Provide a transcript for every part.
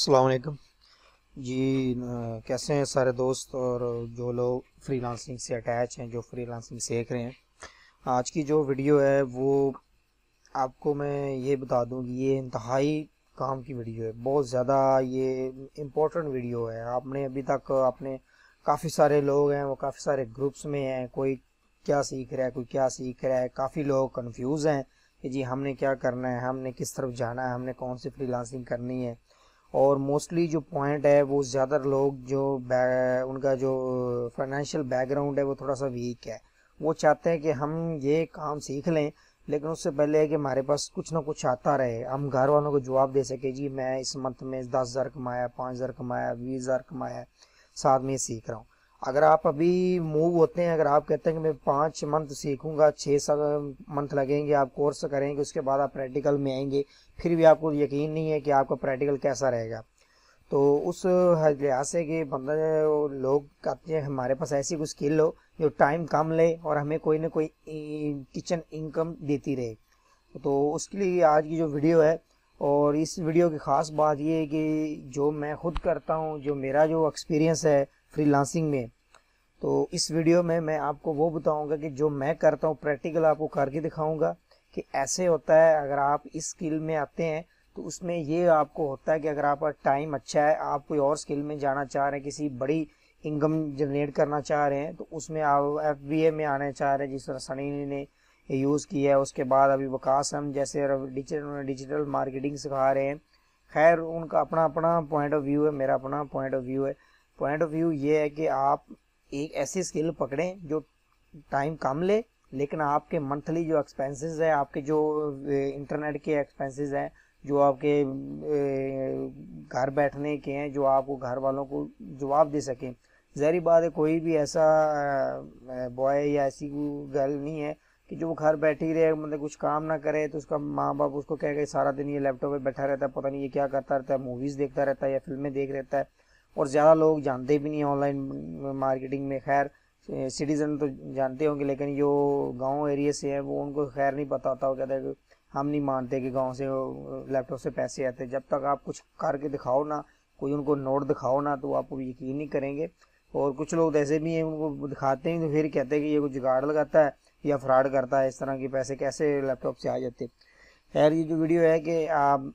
असलकम जी कैसे हैं सारे दोस्त और जो लोग फ्रीलांसिंग से अटैच हैं जो फ्रीलांसिंग सीख रहे हैं आज की जो वीडियो है वो आपको मैं ये बता दूँ कि ये इंतहाई काम की वीडियो है बहुत ज़्यादा ये इम्पोर्टेंट वीडियो है आपने अभी तक आपने काफ़ी सारे लोग हैं वो काफ़ी सारे ग्रुप्स में हैं कोई क्या सीख रहा है कोई क्या सीख रहा है काफ़ी लोग कन्फ्यूज़ हैं कि जी हमने क्या करना है हमने किस तरफ जाना है हमने कौन सी फ्री करनी है और मोस्टली जो पॉइंट है वो ज़्यादा लोग जो उनका जो फाइनेंशियल बैकग्राउंड है वो थोड़ा सा वीक है वो चाहते हैं कि हम ये काम सीख लें लेकिन उससे पहले है कि हमारे पास कुछ ना कुछ आता रहे हम घर वालों को जवाब दे सके जी मैं इस मंथ में दस हज़ार कमाया पाँच हज़ार कमाया बीस हज़ार कमाया साथ में सीख रहा हूँ अगर आप अभी मूव होते हैं अगर आप कहते हैं कि मैं पाँच मंथ सीखूंगा छः सात मंथ लगेंगे आप कोर्स करेंगे उसके बाद आप प्रैक्टिकल में आएंगे फिर भी आपको यकीन नहीं है कि आपका प्रैक्टिकल कैसा रहेगा तो उस लिहाज से कि बंदा लोग कहते हैं हमारे पास ऐसी कोई स्किल हो जो टाइम कम ले और हमें कोई ना कोई किचन इनकम देती रहे तो उसके लिए आज की जो वीडियो है और इस वीडियो की ख़ास बात ये है कि जो मैं खुद करता हूँ जो मेरा जो एक्सपीरियंस है फ्रीलांसिंग में तो इस वीडियो में मैं आपको वो बताऊंगा कि जो मैं करता हूँ प्रैक्टिकल आपको करके दिखाऊंगा कि ऐसे होता है अगर आप इस स्किल में आते हैं तो उसमें ये आपको होता है कि अगर आपका टाइम अच्छा है आप कोई और स्किल में जाना चाह रहे हैं किसी बड़ी इनकम जनरेट करना चाह रहे हैं तो उसमें आप एफ बी ए में आना चाह रहे हैं जिस तरह सनी ने यूज़ किया है उसके बाद अभी वकास हम जैसे डिजिटल डिजिटल मार्केटिंग सिखा रहे हैं खैर उनका अपना अपना पॉइंट ऑफ व्यू है मेरा अपना पॉइंट ऑफ व्यू है पॉइंट ऑफ व्यू ये है कि आप एक ऐसी स्किल पकड़ें जो टाइम कम ले लेकिन आपके मंथली जो एक्सपेंसेस है आपके जो इंटरनेट के एक्सपेंसेस हैं जो आपके घर बैठने के हैं जो आपको घर वालों को जवाब दे सकें जहरी बात है कोई भी ऐसा बॉय या ऐसी गर्ल नहीं है कि जो घर बैठी ही रहे मतलब कुछ काम ना करे तो उसका माँ बाप उसको कह के सारा दिन ये लैपटॉप पे बैठा रहता है पता नहीं ये क्या करता रहता है मूवीज़ देखता रहता है या फिल्में देख रहता है और ज़्यादा लोग जानते भी नहीं ऑनलाइन मार्केटिंग में खैर सिटीज़न तो जानते होंगे लेकिन जो गांव एरिया से है वो उनको खैर नहीं पता होता वो कहते हैं कि हम नहीं मानते कि गांव से लैपटॉप से पैसे आते जब तक आप कुछ करके दिखाओ ना कोई उनको नोट दिखाओ ना तो आप यकीन नहीं करेंगे और कुछ लोग ऐसे भी हैं उनको दिखाते हैं तो फिर कहते हैं कि ये कुछ जुगाड़ लगाता है या फ्रॉड करता है इस तरह के पैसे कैसे लैपटॉप से आ जाते खैर ये जो वीडियो है कि आप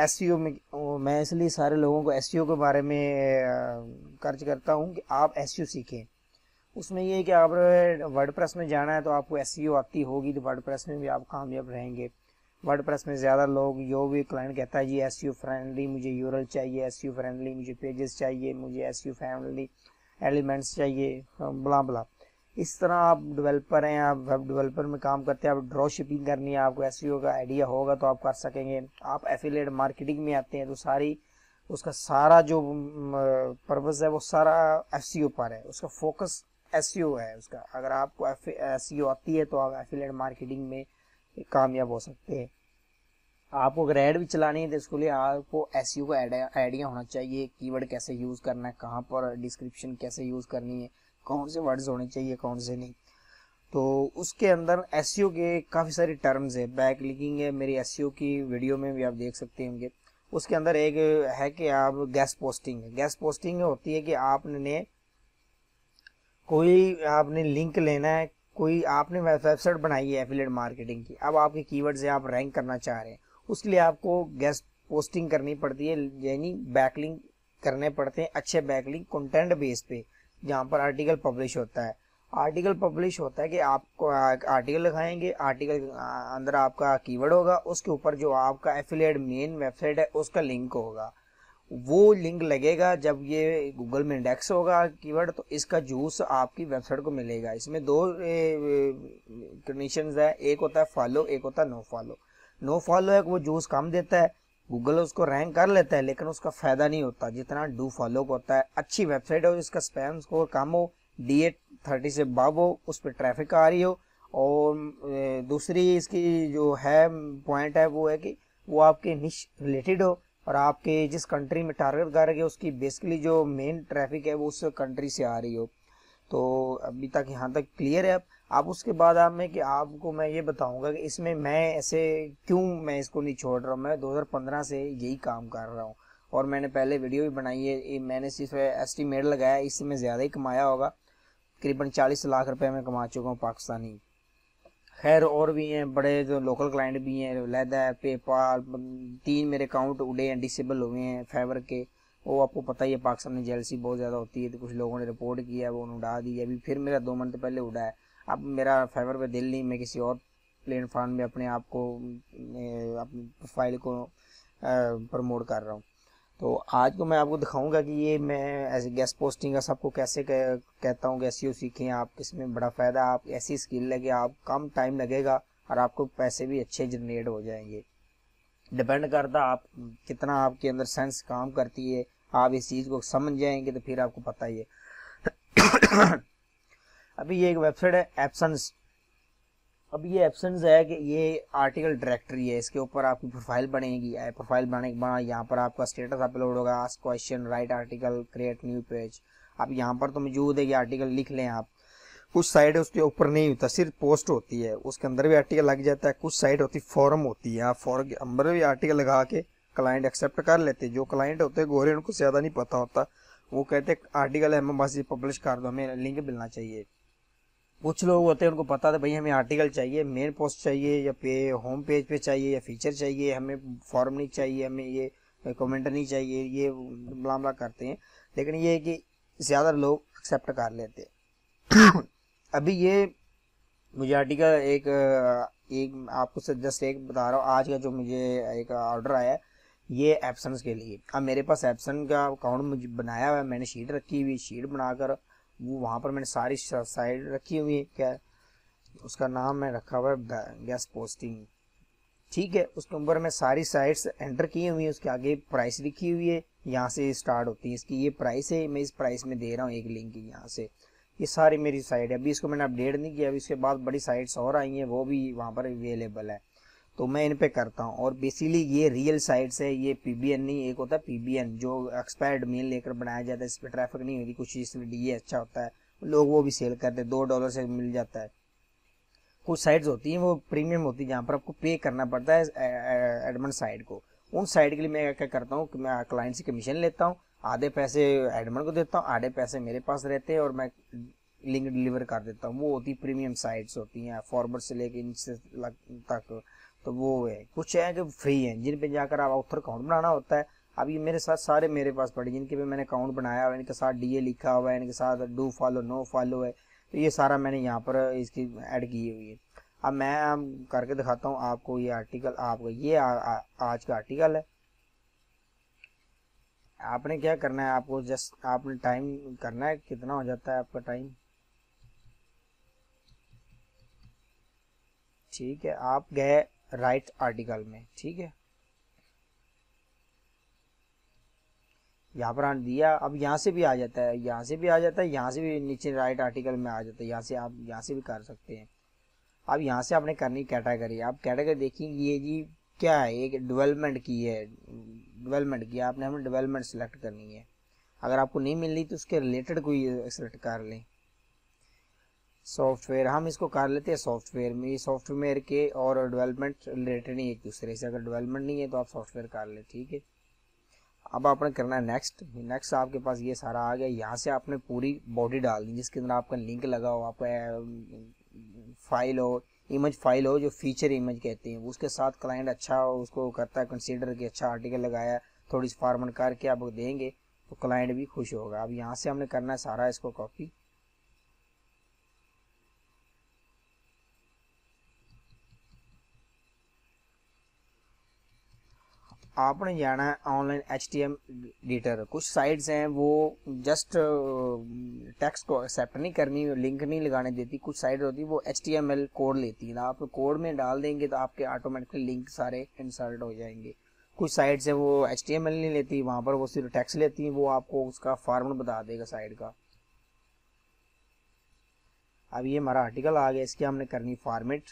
एस e में मैं इसलिए सारे लोगों को एस e के बारे में कर्ज करता हूँ कि आप एस e सीखें उसमें ये है कि आप वर्ड में जाना है तो आपको एस आती होगी तो वर्ड में भी आप कामयाब रहेंगे वर्ड में ज़्यादा लोग यो भी क्लाइंट कहता है जी एस फ्रेंडली मुझे यूरल चाहिए एस फ्रेंडली मुझे पेजेस चाहिए मुझे एस फ्रेंडली एलिमेंट्स चाहिए बुला बुला इस तरह आप डेवलपर हैं आप वेब डेवलपर में काम करते हैं आप ड्रॉ शिपिंग करनी है आपको एस e का आइडिया होगा तो आप कर सकेंगे आप एफिलेट मार्केटिंग में आते हैं तो सारी उसका सारा जो पर्पज़ है वो सारा एफ e पर है उसका फोकस एस e है उसका अगर आपको एस आती है तो आप एफिलेट मार्केटिंग में कामयाब हो सकते हैं आपको अगर ऐड भी चलानी है तो इसके लिए आपको एस का आइडिया होना चाहिए कीवर्ड कैसे यूज़ करना है कहाँ पर डिस्क्रिप्शन कैसे यूज़ करनी है कौन से वर्ड्स होने चाहिए कौन से नहीं तो उसके अंदर एस e के काफ़ी सारे टर्म्स है बैक लिंकिंग है मेरी एस e की वीडियो में भी आप देख सकते होंगे उसके अंदर एक है कि आप गैस पोस्टिंग गैस पोस्टिंग होती है कि आपने कोई आपने लिंक लेना है कोई आपने वेबसाइट बनाई है एफिलेट मार्केटिंग की अब आपके कीवर्ड से आप रैंक करना चाह रहे हैं उसके लिए आपको गैस पोस्टिंग करनी पड़ती है यानी बैकलिंग करने पड़ते हैं अच्छे बैकलिंग कंटेंट बेस पे जहाँ पर आर्टिकल पब्लिश होता है आर्टिकल पब्लिश होता है कि आपको आर्टिकल लिखाएंगे आर्टिकल अंदर आपका कीवर्ड होगा उसके ऊपर जो आपका एफिलेट मेन वेबसाइट है उसका लिंक होगा वो लिंक लगेगा जब ये गूगल में इंडेक्स होगा कीवर्ड तो इसका जूस आपकी वेबसाइट को मिलेगा इसमें दो कंडीशन है एक होता है फॉलो एक होता है नो फॉलो नो फॉलो है वो जूस कम देता है गूगल उसको रैंक कर लेता है लेकिन उसका फायदा नहीं होता जितना डू फॉलो को होता है अच्छी वेबसाइट हो जिसका स्पैम स्कोर कम हो डी एट थर्टी से बब हो उस पर ट्रैफिक आ रही हो और दूसरी इसकी जो है पॉइंट है वो है कि वो आपके निश रिलेटेड हो और आपके जिस कंट्री में टारगेट कर रहे हो उसकी बेसिकली जो मेन ट्रैफिक है वो उस कंट्री से आ रही हो तो अभी तक यहाँ तक क्लियर है अब आप उसके बाद आप में कि आपको मैं ये बताऊंगा कि इसमें मैं ऐसे क्यों मैं इसको नहीं छोड़ रहा हूँ मैं 2015 से यही काम कर रहा हूँ और मैंने पहले वीडियो भी बनाई है मैंने सिर्फ एस्टीमेट लगाया इससे मैं ज़्यादा ही कमाया होगा करीबन चालीस लाख रुपये मैं कमा चुका हूँ पाकिस्तानी खैर और भी हैं बड़े जो लोकल क्लाइंट भी हैं लहदा है पेपाल तीन मेरे अकाउंट उड़े हैं डिसेबल हुए हैं फेवर के वो आपको पता ही है पाकिस्तान में जेलसी बहुत ज़्यादा होती है तो कुछ लोगों ने रिपोर्ट किया वो उन्होंने उड़ा दी अभी फिर मेरा दो मंथ पहले उड़ा है अब मेरा फाइवर पर दिल नहीं मैं किसी और प्लेटफॉर्म में अपने आप को अपनी प्रोफाइल को प्रमोट कर रहा हूँ तो आज को मैं आपको दिखाऊंगा कि ये मैं ऐसे गेस्ट पोस्टिंग का सबको कैसे कह, कहता हूँ कैसे यू e सीखें आप इसमें बड़ा फ़ायदा आप ऐसी स्किल लगे आप कम टाइम लगेगा और आपको पैसे भी अच्छे जनरेट हो जाएंगे डिपेंड करता आप कितना आपके अंदर सेंस काम करती है आप इस चीज़ को समझ जाएंगे तो फिर आपको पता ही है अभी ये एक वेबसाइट है एप्सन्स अब ये एप्सन्स है कि ये आर्टिकल डायरेक्टरी है इसके ऊपर आपकी प्रोफाइल बनेगी प्रोफाइल बनाने के बाद यहाँ पर आपका स्टेटस अपलोड होगा ask question write article create new page आप यहाँ पर तो मौजूद है कि आर्टिकल लिख लें आप कुछ साइड उसके ऊपर नहीं होता सिर्फ पोस्ट होती है उसके अंदर भी आर्टिकल लग जाता है कुछ साइड होती फॉर्म होती है आप फॉर्म के अंदर भी आर्टिकल लगा के क्लाइंट एक्सेप्ट कर लेते जो क्लाइंट होते हैं गोरे उनको ज़्यादा नहीं पता होता वो कहते आर्टिकल है हमें बस ये पब्लिश कर दो हमें लिंक मिलना चाहिए कुछ लोग होते हैं उनको पता था भाई हमें आर्टिकल चाहिए मेन पोस्ट चाहिए या पे होम पेज पे चाहिए या फीचर चाहिए हमें फॉर्म नहीं चाहिए हमें ये कमेंट नहीं चाहिए ये मामला करते हैं लेकिन ये है कि ज़्यादा लोग एक्सेप्ट कर लेते हैं अभी ये मुझे आर्टिकल एक एक आपको जस्ट एक बता रहा हूँ आज का जो मुझे एक ऑर्डर आया है ये एप्सन के लिए अब मेरे पास एप्सन का अकाउंट मुझे बनाया हुआ है मैंने शीट रखी हुई शीट बनाकर वो वहाँ पर मैंने सारी साइड रखी हुई है क्या उसका नाम मैं रखा हुआ है गैस पोस्टिंग ठीक है उसके ऊपर मैं सारी साइट्स एंटर की हुई है उसके आगे प्राइस लिखी हुई है यहाँ से स्टार्ट होती है इसकी ये प्राइस है मैं इस प्राइस में दे रहा हूँ एक लिंक यहाँ से ये सारी मेरी साइट है अभी इसको मैंने अपडेट नहीं किया अभी इसके बाद बड़ी साइट्स और आई हैं वो भी वहाँ पर अवेलेबल है तो मैं इन पे करता हूँ और बेसिकली ये रियल साइट्स है ये पीबीएन नहीं एक होता है पीबीएन जो एक्सपायर्ड मील लेकर बनाया जाता है इस पर ट्रैफिक नहीं होती कुछ इसमें डी अच्छा होता है लोग वो भी सेल करते हैं दो डॉलर से मिल जाता है कुछ साइट्स होती हैं वो प्रीमियम होती है जहाँ पर आपको पे करना पड़ता है एडमन साइट को उन साइट के लिए मैं क्या करता हूँ कि मैं क्लाइंट से कमीशन लेता हूँ आधे पैसे एडमन को देता हूँ आधे पैसे मेरे पास रहते हैं और मैं लिंक डिलीवर कर देता हूँ वो होती प्रीमियम साइट्स होती हैं फॉरवर्ड से लेकर इन तक तो वो है कुछ हैं जो फ्री हैं जिन पे जाकर आप ऑथर अकाउंट बनाना होता है अब ये मेरे साथ सारे मेरे पास पड़े जिनके पे मैंने अकाउंट बनाया हुआ इनके साथ डीए लिखा हुआ है इनके साथ डू फॉलो नो फॉलो है तो ये सारा मैंने यहाँ पर इसकी ऐड की हुई है अब मैं करके दिखाता हूँ आपको ये आर्टिकल आपको ये आ, आ, आज का आर्टिकल है आपने क्या करना है आपको जस्ट आपने टाइम करना है कितना हो जाता है आपका टाइम ठीक है आप गए राइट आर्टिकल में ठीक है यहाँ पर दिया अब यहाँ से भी आ जाता है यहाँ से भी आ जाता है यहाँ से भी नीचे राइट आर्टिकल में आ जाता है यहाँ से आप यहाँ से भी कर सकते हैं अब यहाँ से आपने करनी कैटेगरी आप कैटेगरी देखेंगे ये जी क्या है एक डेवलपमेंट की है डेवलपमेंट की आपने हमें डेवलपमेंट सेलेक्ट करनी है अगर आपको नहीं मिल रही तो उसके रिलेटेड कोई सेलेक्ट कर लें सॉफ्टवेयर हम इसको कर लेते हैं सॉफ्टवेयर में सॉफ्टवेयर के और डेवलपमेंट रिलेटेड नहीं एक दूसरे से अगर डेवलपमेंट नहीं है तो आप सॉफ्टवेयर कर ले ठीक है अब आपने करना है नेक्स्ट नेक्स्ट आपके पास ये सारा आ गया यहाँ से आपने पूरी बॉडी डाल दी जिसके अंदर आपका लिंक लगा हो आपका फाइल हो इमेज फाइल हो जो फीचर इमेज कहते हैं उसके साथ क्लाइंट अच्छा उसको करता है कंसिडर कि अच्छा आर्टिकल लगाया थोड़ी सी फॉर्मेट करके आप देंगे तो क्लाइंट भी खुश होगा अब यहाँ से हमने करना है सारा इसको कॉपी आपने जाना है online H T M editor कुछ साइट्स हैं वो जस्ट टेक्स्ट को एक्सेप्ट नहीं करनी लिंक नहीं लगाने देती कुछ साइट होती वो H T M L code लेती है आप कोड में डाल देंगे तो आपके ऑटोमेटिकली लिंक सारे इंसर्ट हो जाएंगे कुछ साइट्स हैं वो एच टी एम एल नहीं लेती वहाँ पर वो सिर्फ टैक्स लेती हैं वो आपको उसका फॉर्मेट बता देगा साइट का अब ये हमारा आर्टिकल आ गया इसके हमने करनी फॉर्मेट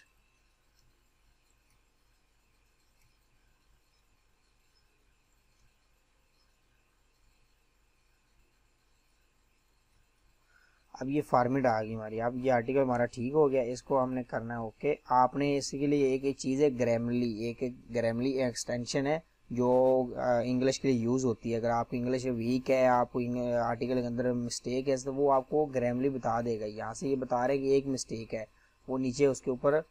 अब ये फार्मेट आ गई हमारी अब ये आर्टिकल हमारा ठीक हो गया इसको हमने करना है ओके आपने इसके लिए एक एक चीज़ है ग्रामली एक एक ग्रामली एक्सटेंशन है जो इंग्लिश के लिए यूज़ होती है अगर आपकी इंग्लिश वीक है आप आर्टिकल के अंदर मिस्टेक है तो वो आपको ग्रामली बता देगा यहाँ से ये बता रहे कि एक मिस्टेक है वो नीचे उसके ऊपर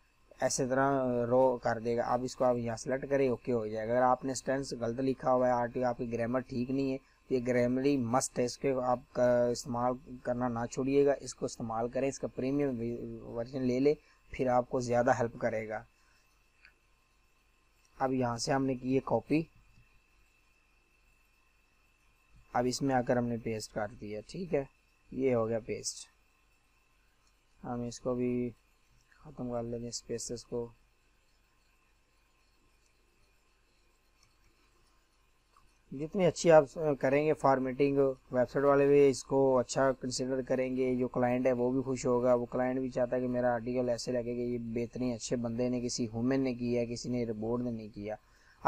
ऐसे तरह रो कर देगा अब इसको आप यहाँ सेलेक्ट करें ओके हो जाएगा अगर आपने स्टेंस गलत लिखा हुआ है आर्टिकल आपकी ग्रामर ठीक नहीं है ये ग्रामरी मस्ट है इसके आप इस्तेमाल करना ना छोड़िएगा इसको इस्तेमाल करें इसका प्रीमियम वर्जन ले ले फिर आपको ज़्यादा हेल्प करेगा अब यहाँ से हमने की है कॉपी अब इसमें आकर हमने पेस्ट कर दिया ठीक है ये हो गया पेस्ट हम इसको भी ख़त्म कर लेते हैं स्पेसेस को जितनी अच्छी आप करेंगे फॉर्मेटिंग वेबसाइट वाले भी इसको अच्छा कंसिडर करेंगे जो क्लाइंट है वो भी खुश होगा वो क्लाइंट भी चाहता है कि मेरा आर्टिकल ऐसे लगे कि ये बेहतरीन अच्छे बंदे ने किसी हुमेन ने किया किसी ने रिबोर्ड ने नहीं किया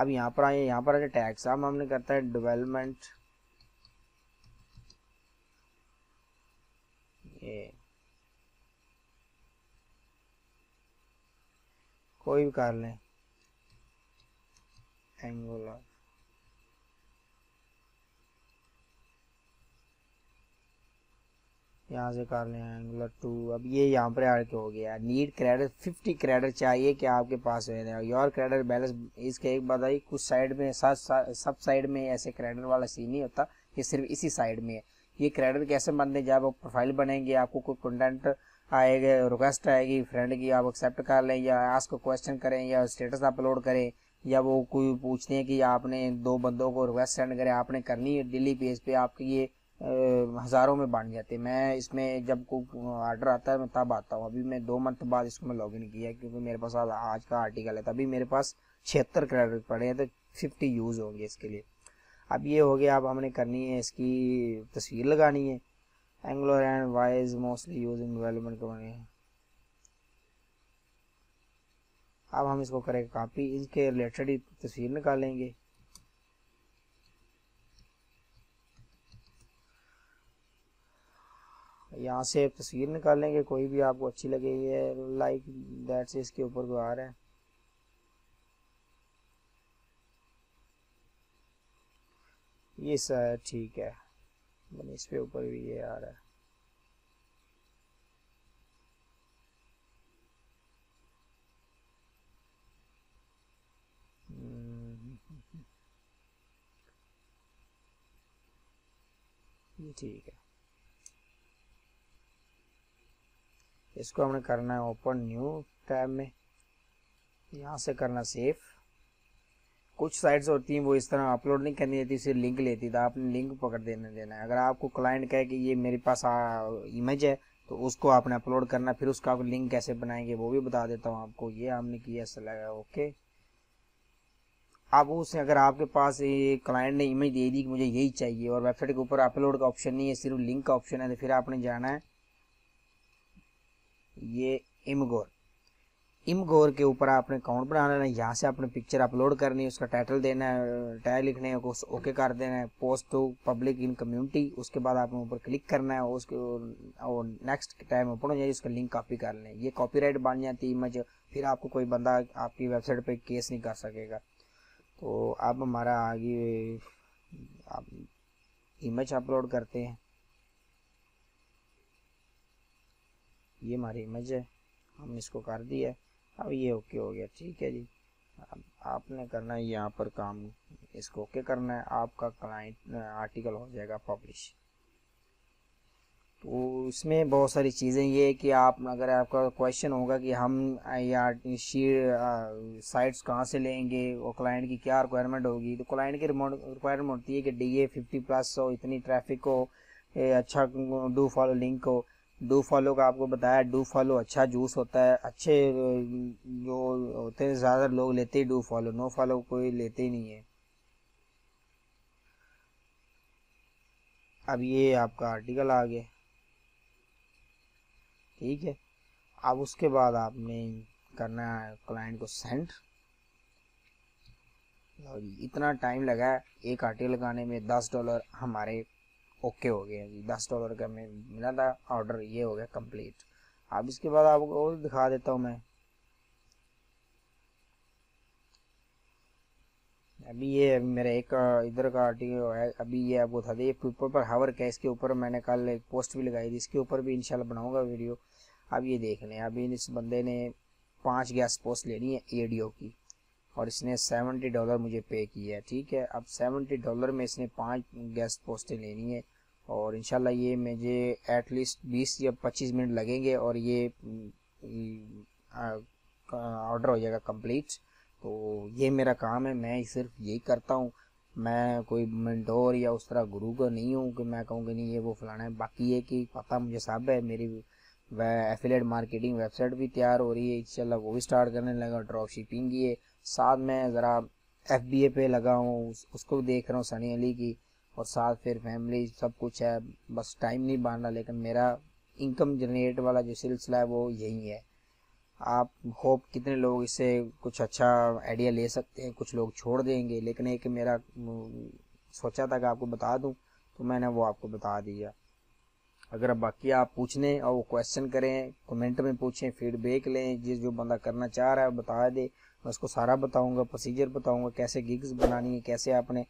अब यहाँ पर आए यहाँ पर आज टैक्स अब हमने करता है डिवेलपमेंट ये कोई भी कर लें एंगुलर यहाँ से कर लें एंगुलर टू अब ये यहाँ पर आके हो गया नीड क्रेडिट फिफ्टी क्रेडिट चाहिए कि आपके पास हो योर क्रेडिट बैलेंस इसके एक बात आई कुछ साइड में सब सब साइड में ऐसे क्रेडिट वाला सीन नहीं होता ये सिर्फ इसी साइड में है ये क्रेडिट कैसे बनते हैं जब आप प्रोफाइल बनेंगे आपको कोई कंटेंट आएगा रिक्वेस्ट आएगी फ्रेंड की आप एक्सेप्ट कर लें या को क्वेश्चन करें या स्टेटस अपलोड करें या वो कोई पूछते हैं कि आपने दो बंदों को रिक्वेस्ट सेंड करें आपने करनी है डेली पेज पे आपकी ये हज़ारों में बांट जाते हैं मैं इसमें जब को आर्डर आता है मैं तब आता हूँ अभी मैं दो मंथ बाद इसको मैं लॉगिन किया क्योंकि मेरे पास आज आज का आर्टिकल है तभी मेरे पास छिहत्तर क्रेडिट पड़े हैं तो फिफ्टी यूज़ होंगे इसके लिए अब ये हो गया अब हमने करनी है इसकी तस्वीर लगानी है Anglo and wise mostly use in development company अब हम इसको करेंगे कापी इसके रिलेटेड ही तस्वीर निकालेंगे यहाँ से आप तस्वीर निकालेंगे कोई भी आपको अच्छी लगेगी है लाइक दैट से इसके ऊपर आ रहा है ये सर ठीक है मैंने इस पे ऊपर भी ये आ रहा है हम्म। ठीक है इसको हमने करना है ओपन न्यू टैब में यहाँ से करना सेफ कुछ साइट्स होती हैं वो इस तरह अपलोड नहीं करनी देती सिर्फ लिंक लेती तो आपने लिंक पकड़ देने देना है अगर आपको क्लाइंट कहे कि ये मेरे पास इमेज है तो उसको आपने अपलोड करना फिर उसका आप लिंक कैसे बनाएंगे वो भी बता देता हूँ आपको ये हमने किया लगा ओके अब उसे अगर आपके पास ये क्लाइंट ने इमेज दे दी कि मुझे यही चाहिए और वेबसाइट के ऊपर अपलोड का ऑप्शन नहीं है सिर्फ लिंक का ऑप्शन है तो फिर आपने जाना है ये इमगोर इमगोर के ऊपर आपने अकाउंट बना लेना है यहाँ से आपने पिक्चर अपलोड करनी है उसका टाइटल देना है टाइल लिखने है उस ओके कर देना है post to public in community उसके बाद आपने ऊपर क्लिक करना है उसके और नेक्स्ट टाइम ओपन हो जाइए उसका लिंक कॉपी कर लें ये कॉपीराइट बन जाती है इमेज फिर आपको कोई बंदा आपकी वेबसाइट पर केस नहीं कर सकेगा तो अब हमारा आगे आप इमेज अपलोड करते हैं ये हमारी इमेज है हम इसको कर दिया अब ये ओके हो गया ठीक है जी अब आपने करना है यहाँ पर काम इसको ओके करना है आपका क्लाइंट आर्टिकल हो जाएगा पब्लिश तो इसमें बहुत सारी चीज़ें ये है कि आप अगर आपका क्वेश्चन होगा कि हम या शीर साइट्स कहाँ से लेंगे और क्लाइंट की क्या रिक्वायरमेंट होगी तो क्लाइंट की रिक्वायरमेंट होती है कि डी ए फिफ्टी प्लस हो इतनी ट्रैफिक हो अच्छा डू फॉलो लिंक हो डू फॉलो का आपको बताया डू फॉलो अच्छा जूस होता है अच्छे जो होते हैं ज़्यादा लोग लेते ही डू फॉलो नो फॉलो कोई लेते ही नहीं है अब ये आपका आर्टिकल आ गया ठीक है अब उसके बाद आपने करना है क्लाइंट को सेंड इतना टाइम लगा है एक आर्टिकल लगाने में दस डॉलर हमारे ओके हो गया जी दस डॉलर का में मिला था ऑर्डर ये हो गया कंप्लीट अब इसके बाद आपको और दिखा देता हूँ मैं अभी ये मेरा एक इधर का आर्टिकल है अभी ये आपको था ये पेपर पर हावर क्या इसके ऊपर मैंने कल एक पोस्ट भी लगाई थी इसके ऊपर भी इंशाल्लाह बनाऊंगा वीडियो अब ये देख लें अभी इस बंदे ने पांच गैस पोस्ट लेनी है एडीओ की और इसने सेवेंटी डॉलर मुझे पे किया है ठीक है अब सेवेंटी डॉलर में इसने पाँच गेस्ट पोस्टें लेनी है और इन ये मुझे एटलीस्ट बीस या पच्चीस मिनट लगेंगे और ये ऑर्डर हो जाएगा कंप्लीट तो ये मेरा काम है मैं सिर्फ यही करता हूँ मैं कोई मंडोर या उस तरह गुरु का नहीं हूँ कि मैं कहूँगी नहीं ये वो फलाना है बाकी ये कि पता मुझे सब है मेरी एफिलेट मार्केटिंग वेबसाइट भी तैयार हो रही है इनशाला वो भी स्टार्ट करने लगा ड्रॉप शिपिंग की है साथ में ज़रा एफ बी ए पे लगा हूँ उस, उसको देख रहा हूँ सनी अली की और साथ फिर फैमिली सब कुछ है बस टाइम नहीं बांध रहा लेकिन मेरा इनकम जनरेट वाला जो सिलसिला है वो यही है आप होप कितने लोग इससे कुछ अच्छा आइडिया ले सकते हैं कुछ लोग छोड़ देंगे लेकिन एक मेरा सोचा था कि आपको बता दूं तो मैंने वो आपको बता दिया अगर बाकी आप पूछने और वो क्वेश्चन करें कमेंट में पूछें फीडबैक लें जिस जो बंदा करना चाह रहा है बता दे मैं उसको सारा बताऊंगा प्रोसीजर बताऊंगा कैसे गिग्स बनानी है कैसे आपने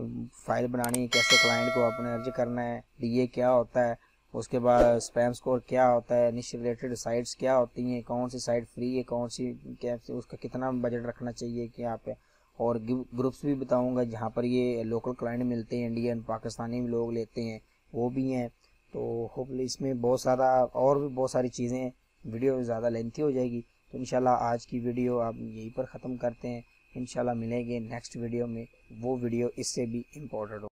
फाइल बनानी है कैसे क्लाइंट को अपने अर्ज करना है डीए क्या होता है उसके बाद स्पैम स्कोर क्या होता है निश रिलेटेड साइट्स क्या होती हैं कौन सी साइट फ्री है कौन सी कैसे उसका कितना बजट रखना चाहिए कि यहाँ पे और ग्रुप्स भी बताऊँगा जहाँ पर ये लोकल क्लाइंट मिलते हैं इंडियन पाकिस्तानी लोग लेते हैं वो भी हैं तो होपली इसमें बहुत सारा और भी बहुत सारी चीज़ें वीडियो ज़्यादा लेंथी हो जाएगी तो इन आज की वीडियो आप यहीं पर ख़त्म करते हैं इन मिलेंगे नेक्स्ट वीडियो में वो वीडियो इससे भी इम्पोर्टेंट हो